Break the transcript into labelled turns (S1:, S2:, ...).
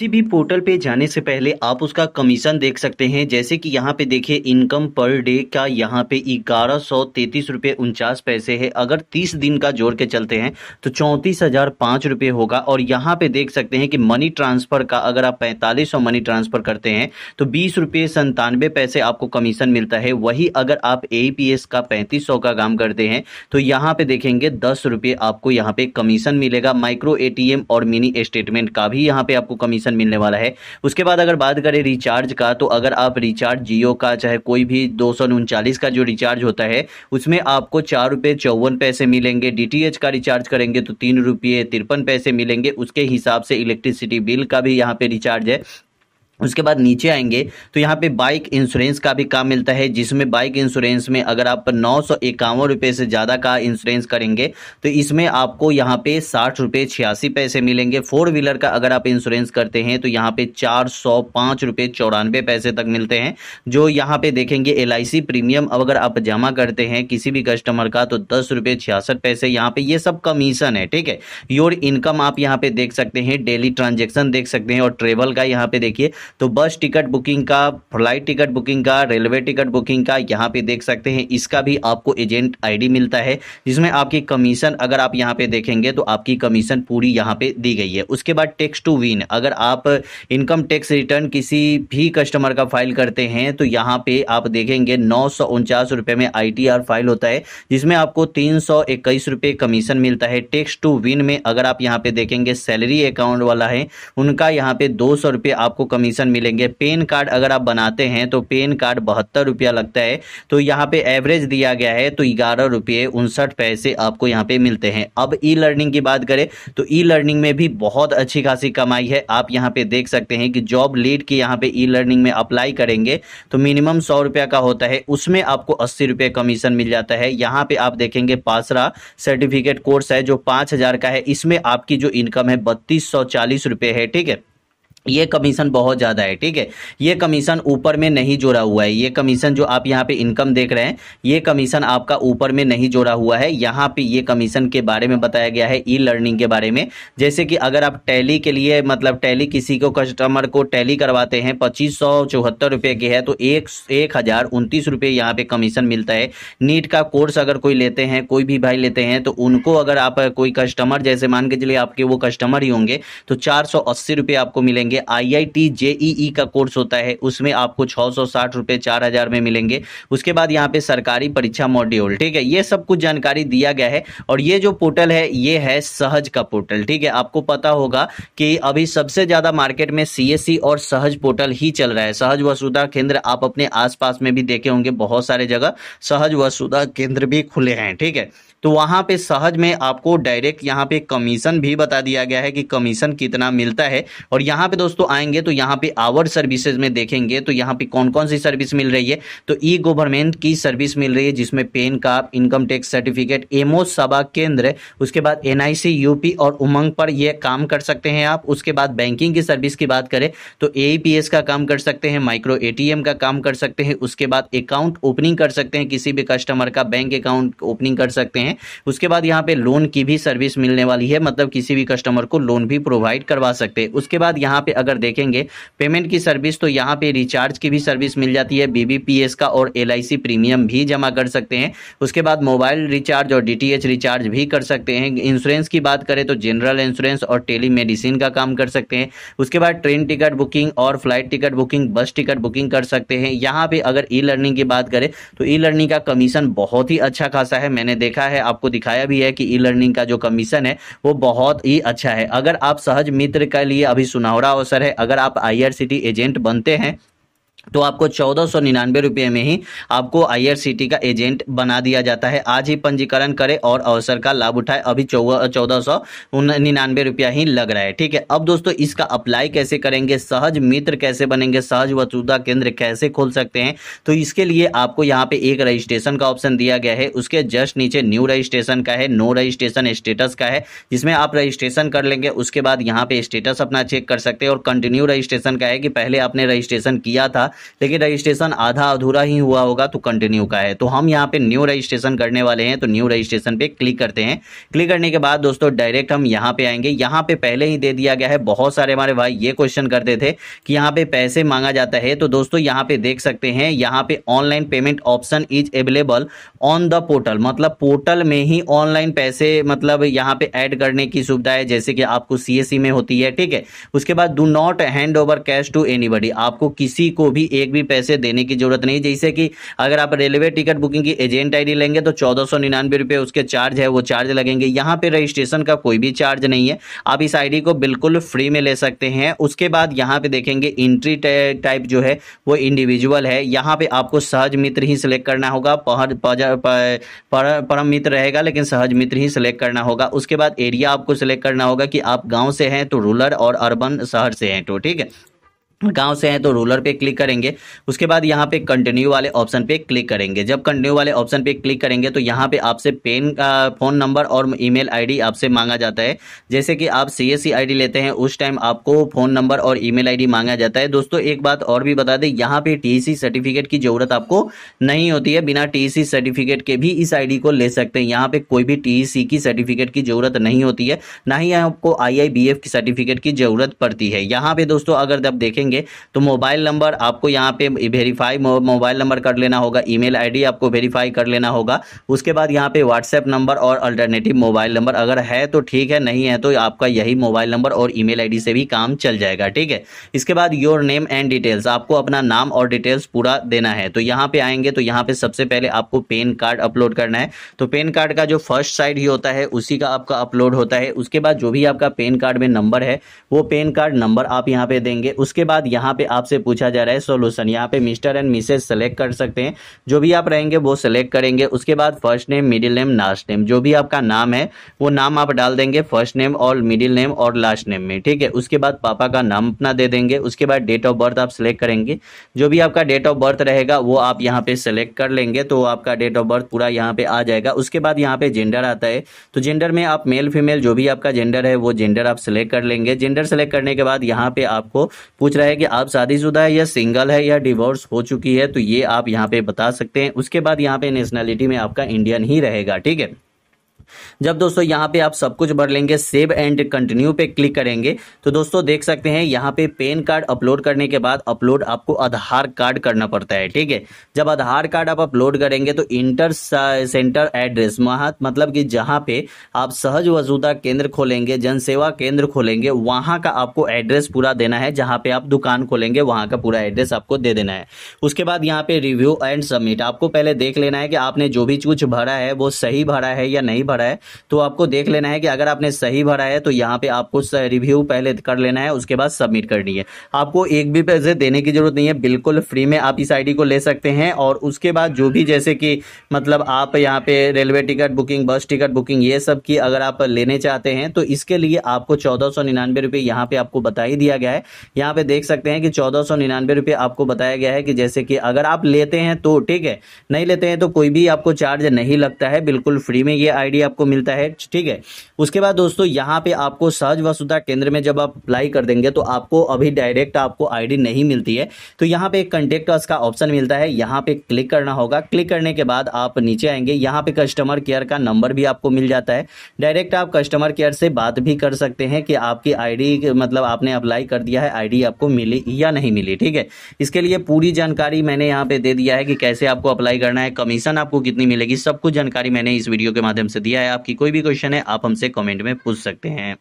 S1: किसी भी पोर्टल पे जाने से पहले आप उसका कमीशन देख सकते हैं जैसे कि यहाँ पे देखिए इनकम पर डे का यहाँ पे ग्यारह सौ तैतीस रुपये उनचास पैसे है अगर तीस दिन का जोड़ के चलते हैं तो चौंतीस हज़ार पाँच रुपये होगा और यहाँ पे देख सकते हैं कि मनी ट्रांसफ़र का अगर आप पैंतालीस सौ मनी ट्रांसफ़र करते हैं तो बीस रुपये संतानवे पैसे आपको कमीशन मिलता है वही अगर आप ए पी एस का पैंतीस सौ का काम करते हैं तो यहाँ पे देखेंगे दस रुपये आपको यहाँ पे कमीशन मिलेगा माइक्रो ए टी एम और मिनी स्टेटमेंट का भी यहाँ पे आपको कमीशन ऑप्शन मिलने वाला है उसके बाद अगर बात करें रिचार्ज का तो अगर आप रिचार्ज जियो का चाहे कोई भी दो का जो रिचार्ज होता है उसमें आपको चार रुपये चौवन पैसे मिलेंगे डी का रिचार्ज करेंगे तो तीन रुपये तिरपन पैसे मिलेंगे उसके हिसाब से इलेक्ट्रिसिटी बिल का भी यहाँ पे रिचार्ज है उसके बाद नीचे आएंगे तो यहाँ पे बाइक इंश्योरेंस का भी काम मिलता है जिसमें बाइक इंश्योरेंस में अगर आप नौ सौ इक्यावन रुपये से ज़्यादा का इंश्योरेंस करेंगे तो इसमें आपको यहाँ पे साठ रुपये छियासी पैसे मिलेंगे फोर व्हीलर का अगर आप इंश्योरेंस करते हैं तो यहाँ पे चार सौ पाँच रुपये चौरानवे पैसे तक मिलते हैं जो यहाँ पे देखेंगे एल प्रीमियम अगर आप जमा करते हैं किसी भी कस्टमर का तो दस रुपये छियासठ पैसे यहाँ पर ये सब कमीशन है ठीक है योर इनकम आप यहाँ पर देख सकते हैं डेली ट्रांजेक्शन देख सकते हैं और ट्रेवल का यहाँ पर देखिए तो बस टिकट बुकिंग का फ्लाइट टिकट बुकिंग का रेलवे टिकट बुकिंग का यहाँ पे देख सकते हैं इसका भी आपको एजेंट आईडी मिलता है जिसमें आपकी कमीशन अगर आप यहाँ पे देखेंगे तो आपकी कमीशन पूरी यहाँ पे दी गई है उसके बाद टैक्स टू विन अगर आप इनकम टैक्स रिटर्न किसी भी कस्टमर का फाइल करते हैं तो यहाँ पे आप देखेंगे नौ रुपए में आई फाइल होता है जिसमें आपको तीन रुपए कमीशन मिलता है टैक्स टू विन में अगर आप यहाँ पे देखेंगे सैलरी अकाउंट वाला है उनका यहाँ पे दो रुपए आपको कमीशन कमीशन मिलेंगे पेन कार्ड अगर आप बनाते हैं तो पेन कार्ड बहत्तर रुपया लगता है तो यहाँ पे एवरेज दिया गया है तो ग्यारह रुपये उनसठ पैसे आपको यहाँ पे मिलते हैं अब ई लर्निंग की बात करें तो ई लर्निंग में भी बहुत अच्छी खासी कमाई है आप यहाँ पे देख सकते हैं कि जॉब लीड की यहाँ पे ई लर्निंग में अप्लाई करेंगे तो मिनिमम सौ रुपया का होता है उसमें आपको अस्सी रुपये कमीशन मिल जाता है यहाँ पे आप देखेंगे पासरा सर्टिफिकेट कोर्स है जो पाँच का है इसमें आपकी जो इनकम है बत्तीस है ठीक है ये कमीशन बहुत ज़्यादा है ठीक है ये कमीशन ऊपर में नहीं जोड़ा हुआ है ये कमीशन जो आप यहाँ पे इनकम देख रहे हैं ये कमीशन आपका ऊपर में नहीं जोड़ा हुआ है यहाँ पे ये कमीशन के बारे में बताया गया है ई लर्निंग के बारे में जैसे कि अगर आप टैली के लिए मतलब टैली किसी को कस्टमर को टैली करवाते हैं पच्चीस सौ चौहत्तर रुपये की है तो एक एक हज़ार उनतीस रुपये यहाँ पे कमीशन मिलता है नीट का कोर्स अगर कोई लेते हैं कोई भी भाई लेते हैं तो उनको अगर आप कोई कस्टमर जैसे मान के चलिए आपके वो कस्टमर ही होंगे तो चार सौ अस्सी रुपये आपको मिलेंगे मिलेंगे आई आई टी जेईई का कोर्स होता है उसमें आपको छः सौ साठ रुपये चार हज़ार में मिलेंगे उसके बाद यहाँ पे सरकारी परीक्षा मॉड्यूल ठीक है ये सब कुछ जानकारी दिया गया है और ये जो पोर्टल है ये है सहज का पोर्टल ठीक है आपको पता होगा कि अभी सबसे ज़्यादा मार्केट में सी e और सहज पोर्टल ही चल रहा है सहज वसुधा केंद्र आप अपने आस में भी देखे होंगे बहुत सारे जगह सहज वसुधा केंद्र भी खुले हैं ठीक है तो वहाँ पे सहज में आपको डायरेक्ट यहाँ पे कमीशन भी बता दिया गया है कि कमीशन कितना मिलता है और यहाँ पे तो दोस्तों आएंगे तो यहाँ पे आवर सर्विसेज में देखेंगे तो यहाँ पे कौन कौन सी सर्विस मिल रही है तो ई गवर्नमेंट की सर्विस मिल रही है जिसमें PAN card income tax certificate एमओ सभा केंद्र उसके बाद एनआईसी यूपी और उमंग पर यह काम कर सकते हैं आप उसके बाद बैंकिंग की सर्विस की बात करें तो ए e का काम कर सकते हैं माइक्रो ए का काम कर सकते हैं उसके बाद अकाउंट ओपनिंग कर सकते हैं किसी भी कस्टमर का बैंक अकाउंट ओपनिंग कर सकते हैं उसके बाद यहाँ पे लोन की भी सर्विस मिलने वाली है मतलब किसी भी कस्टमर को लोन भी प्रोवाइड करवा सकते हैं उसके बाद यहाँ पे पे अगर देखेंगे पेमेंट की सर्विस तो यहाँ पे रिचार्ज की भी सर्विस मिल जाती है बीबीपीएस का और एल प्रीमियम भी जमा कर सकते हैं उसके बाद मोबाइल रिचार्ज और डी रिचार्ज भी कर सकते हैं इंश्योरेंस की बात करें तो जनरल इंश्योरेंस और टेली का काम कर सकते हैं उसके बाद ट्रेन टिकट बुकिंग और flight ticket booking bus ticket booking कर सकते हैं यहाँ पे अगर ई लर्निंग की बात करें तो ई लर्निंग का कमीशन बहुत ही अच्छा खासा है मैंने देखा है आपको दिखाया भी है कि ई लर्निंग का जो कमीशन है वो बहुत ही अच्छा है अगर आप सहज मित्र के लिए अभी सुनौरा अवसर है अगर आप आई एजेंट बनते हैं तो आपको चौदह सौ निन्यानवे रुपये में ही आपको आई का एजेंट बना दिया जाता है आज ही पंजीकरण करें और अवसर का लाभ उठाए अभी चौदह सौ निन्यानवे रुपया ही लग रहा है ठीक है अब दोस्तों इसका अप्लाई कैसे करेंगे सहज मित्र कैसे बनेंगे सहज वसुधा केंद्र कैसे खोल सकते हैं तो इसके लिए आपको यहाँ पे एक रजिस्ट्रेशन का ऑप्शन दिया गया है उसके जस्ट नीचे न्यू रजिस्ट्रेशन का है नो रजिस्ट्रेशन स्टेटस का है जिसमें आप रजिस्ट्रेशन कर लेंगे उसके बाद यहाँ पे स्टेटस अपना चेक कर सकते हैं और कंटिन्यू रजिस्ट्रेशन का है कि पहले आपने रजिस्ट्रेशन किया था लेकिन रजिस्ट्रेशन आधा अधूरा ही हुआ होगा तो कंटिन्यू का है तो हम यहाँ पे न्यू रजिस्ट्रेशन करने वाले हैं तो न्यू रजिस्ट्रेशन पे क्लिक करते हैं क्लिक करने के बाद दोस्तों डायरेक्ट हम यहाँ पे आएंगे यहाँ पे पहले ही दे दिया गया है बहुत सारे हमारे भाई ये क्वेश्चन करते थे कि यहाँ पे पैसे मांगा जाता है तो दोस्तों यहाँ पे देख सकते हैं यहाँ पे online payment option is available on the portal मतलब पोर्टल में ही ऑनलाइन पैसे मतलब यहाँ पे ऐड करने की सुविधा है जैसे कि आपको सीएससी e में होती है ठीक है उसके बाद do not hand over cash to any आपको किसी को भी भी एक भी पैसे देने की जरूरत नहीं जैसे कि अगर आप रेलवे टिकट बुकिंग की एजेंट आईडी लेंगे तो चौदह सौ निन्यानवे रुपये उसके चार्ज है वो चार्ज लगेंगे यहाँ पे रजिस्ट्रेशन का कोई भी चार्ज नहीं है आप इस आईडी को बिल्कुल फ्री में ले सकते हैं उसके बाद यहाँ पे देखेंगे इंट्री टाइप जो है वो इंडिविजुअल है यहाँ पे आपको सहज मित्र ही सिलेक्ट करना होगा परम मित्र रहेगा लेकिन सहज मित्र ही सिलेक्ट करना होगा उसके बाद एरिया आपको सिलेक्ट करना होगा कि आप गाँव से हैं तो रूरल और अर्बन शहर से हैं तो ठीक है गांव से हैं तो रूलर पे क्लिक करेंगे उसके बाद यहाँ पे कंटिन्यू वाले ऑप्शन पे क्लिक करेंगे जब कंटिन्यू वाले ऑप्शन पे क्लिक करेंगे तो यहाँ पे आपसे पेन का फ़ोन नंबर और ईमेल आईडी आपसे मांगा जाता है जैसे कि आप सी एस लेते हैं उस टाइम आपको फ़ोन नंबर और ईमेल आईडी मांगा जाता है दोस्तों एक बात और भी बता दें यहाँ पर टी सर्टिफिकेट की ज़रूरत आपको नहीं होती है बिना टी सर्टिफिकेट के भी इस आई को ले सकते हैं यहाँ पर कोई भी टी की सर्टिफिकेट की ज़रूरत नहीं होती है ना ही आपको आई की सर्टिफिकेट की ज़रूरत पड़ती है यहाँ पर दोस्तों अगर आप देखेंगे करेंगे तो मोबाइल नंबर आपको यहाँ पे वेरीफाई मोबाइल नंबर कर लेना होगा ईमेल आईडी आपको वेरीफाई कर लेना होगा उसके बाद यहाँ पे व्हाट्सएप नंबर और अल्टरनेटिव मोबाइल नंबर अगर है तो ठीक है नहीं है तो आपका यही मोबाइल नंबर और ई मेल से भी काम चल जाएगा ठीक है इसके बाद योर नेम एंड डिटेल्स आपको अपना नाम और डिटेल्स पूरा देना है तो यहाँ पे आएंगे तो यहाँ पे सबसे पहले आपको पेन कार्ड अपलोड करना है तो पेन कार्ड का जो फर्स्ट साइड ही होता है उसी का आपका अपलोड होता है उसके बाद जो भी आपका पेन कार्ड में नंबर है वो पेन कार्ड नंबर आप यहाँ पे देंगे उसके बाद बाद यहाँ पे आपसे पूछा जा रहा है सोल्यूशन यहाँ पे मिस्टर एंड मिसेज सेलेक्ट कर सकते हैं जो भी आप रहेंगे वो सेलेक्ट करेंगे उसके बाद first name middle name last name जो भी आपका नाम है वो नाम आप डाल देंगे फर्स्ट नेम और मिडिल नेम और लास्ट नेम में ठीक है उसके बाद पापा का नाम अपना दे देंगे उसके बाद डेट ऑफ बर्थ आप सेलेक्ट करेंगे जो भी आपका डेट ऑफ बर्थ रहेगा वो आप यहाँ पे सेलेक्ट कर लेंगे तो आपका डेट ऑफ बर्थ पूरा यहाँ पे आ जाएगा उसके बाद यहाँ पे जेंडर आता है तो जेंडर में आप मेल फीमेल जो भी आपका जेंडर है वो जेंडर आप सेलेक्ट कर लेंगे जेंडर सेलेक्ट करने के बाद यहाँ पे आपको पूछ रहे है कि आप शादीशुदा है या सिंगल है या डिवोर्स हो चुकी है तो ये आप यहाँ पे बता सकते हैं उसके बाद यहाँ पे नेशनैलिटी में आपका इंडियन ही रहेगा ठीक है जब दोस्तों यहाँ पे आप सब कुछ भर लेंगे सेव एंड कंटिन्यू पे क्लिक करेंगे तो दोस्तों देख सकते हैं यहाँ पे पेन कार्ड अपलोड करने के बाद अपलोड आपको आधार कार्ड करना पड़ता है ठीक है जब आधार कार्ड आप अपलोड करेंगे तो इंटर सेंटर एड्रेस मतलब कि जहाँ पे आप सहज वजूदा केंद्र खोलेंगे जनसेवा केंद्र खोलेंगे वहाँ का आपको एड्रेस पूरा देना है जहाँ पे आप दुकान खोलेंगे वहाँ का पूरा एड्रेस आपको दे देना है उसके बाद यहाँ पे रिव्यू एंड सबमिट आपको पहले देख लेना है कि आपने जो भी कुछ भरा है वो सही भरा है या नहीं भरा भरा है तो आपको देख लेना है कि अगर आपने सही भरा है तो यहाँ पे आपको रिव्यू पहले कर लेना है उसके बाद सबमिट करनी है आपको एक भी पैसे देने की जरूरत नहीं है बिल्कुल फ्री में आप इस आई को ले सकते हैं और उसके बाद जो भी जैसे कि मतलब आप यहाँ पे railway ticket booking bus ticket booking ये सब की अगर आप लेने चाहते हैं तो इसके लिए आपको चौदह सौ निन्यानवे रुपये यहाँ पे आपको बता ही दिया गया है यहाँ पे देख सकते हैं कि चौदह सौ निन्यानवे रुपये आपको बताया गया है कि जैसे कि अगर आप लेते हैं तो ठीक है नहीं लेते हैं तो कोई भी आपको चार्ज नहीं लगता है बिल्कुल फ्री में ये आईडी आपको मिलता है ठीक है उसके बाद दोस्तों यहाँ पे आपको सहज वसुधा केंद्र में जब आप अप्लाई कर देंगे तो आपको अभी डायरेक्ट आपको आईडी नहीं मिलती है तो यहाँ पे एक कंटेक्ट का ऑप्शन मिलता है यहाँ पे क्लिक करना होगा क्लिक करने के बाद आप नीचे आएंगे यहाँ पे कस्टमर केयर का नंबर भी आपको मिल जाता है डायरेक्ट आप कस्टमर केयर से बात भी कर सकते हैं कि आपकी आई मतलब आपने अप्लाई कर दिया है आई आपको मिली या नहीं मिली ठीक है इसके लिए पूरी जानकारी मैंने यहाँ पे दे दिया है कि कैसे आपको अप्लाई करना है कमीशन आपको कितनी मिलेगी सब कुछ जानकारी मैंने इस वीडियो के माध्यम से दिया जाए आपकी कोई भी क्वेश्चन है आप हमसे कमेंट में पूछ सकते हैं